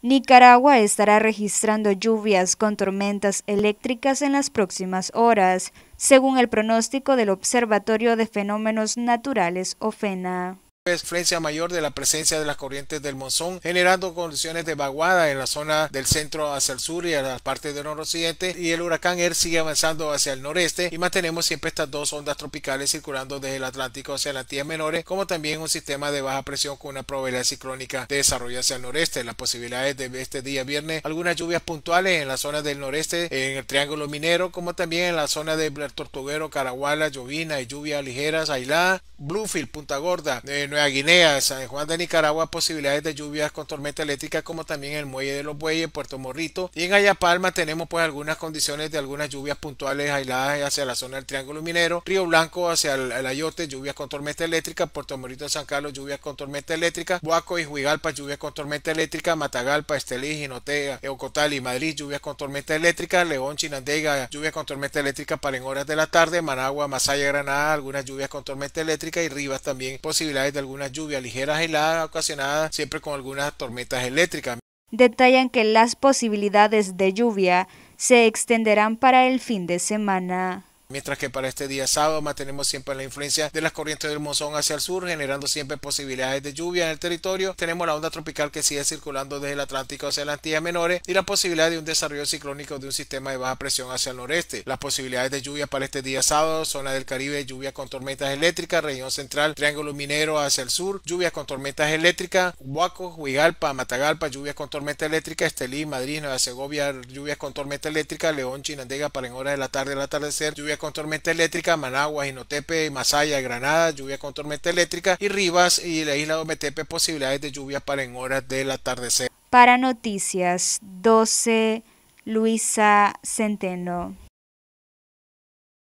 Nicaragua estará registrando lluvias con tormentas eléctricas en las próximas horas, según el pronóstico del Observatorio de Fenómenos Naturales OFENA frecuencia mayor de la presencia de las corrientes del monzón, generando condiciones de vaguada en la zona del centro hacia el sur y a las partes del noroccidente, y el huracán ER sigue avanzando hacia el noreste y mantenemos siempre estas dos ondas tropicales circulando desde el Atlántico hacia las Tías Menores, como también un sistema de baja presión con una probabilidad ciclónica de desarrollo hacia el noreste. Las posibilidades de este día viernes, algunas lluvias puntuales en la zona del noreste, en el Triángulo Minero, como también en la zona de Tortuguero, carahuala Llovina y lluvias ligeras, Ailá, Bluefield, Punta Gorda, eh, Nueva Guinea, San Juan de Nicaragua, posibilidades de lluvias con tormenta eléctrica, como también el Muelle de los Bueyes, Puerto Morrito. Y en Ayapalma tenemos pues algunas condiciones de algunas lluvias puntuales aisladas hacia la zona del Triángulo Minero, Río Blanco hacia el, Ayote, lluvias con tormenta eléctrica, Puerto Morrito de San Carlos, lluvias con tormenta eléctrica, Huaco y Huigalpa, lluvias con tormenta eléctrica, Matagalpa, Estelí, Ginotea, Eucotal y Madrid, lluvias con tormenta eléctrica, León, Chinandega, lluvias con tormenta eléctrica para en horas de la tarde, Managua, Masaya, Granada, algunas lluvias con tormenta eléctrica y Rivas también posibilidades de algunas lluvias ligeras helada ocasionada siempre con algunas tormentas eléctricas. Detallan que las posibilidades de lluvia se extenderán para el fin de semana. Mientras que para este día sábado mantenemos siempre la influencia de las corrientes del monzón hacia el sur, generando siempre posibilidades de lluvia en el territorio. Tenemos la onda tropical que sigue circulando desde el Atlántico hacia las Antillas Menores y la posibilidad de un desarrollo ciclónico de un sistema de baja presión hacia el noreste. Las posibilidades de lluvia para este día sábado, zona del Caribe, lluvia con tormentas eléctricas, región central, triángulo minero hacia el sur, lluvia con tormentas eléctricas, Huaco, Huigalpa, Matagalpa, lluvia con tormenta eléctrica, Estelí, Madrid, Nueva Segovia, lluvias con tormenta eléctrica, León, Chinandega para en horas de la tarde, al atardecer, lluvias con tormenta eléctrica, Managua, Jinotepe, Masaya, Granada, lluvia con tormenta eléctrica y Rivas y la isla de posibilidades de lluvia para en horas del atardecer. Para Noticias 12, Luisa Centeno.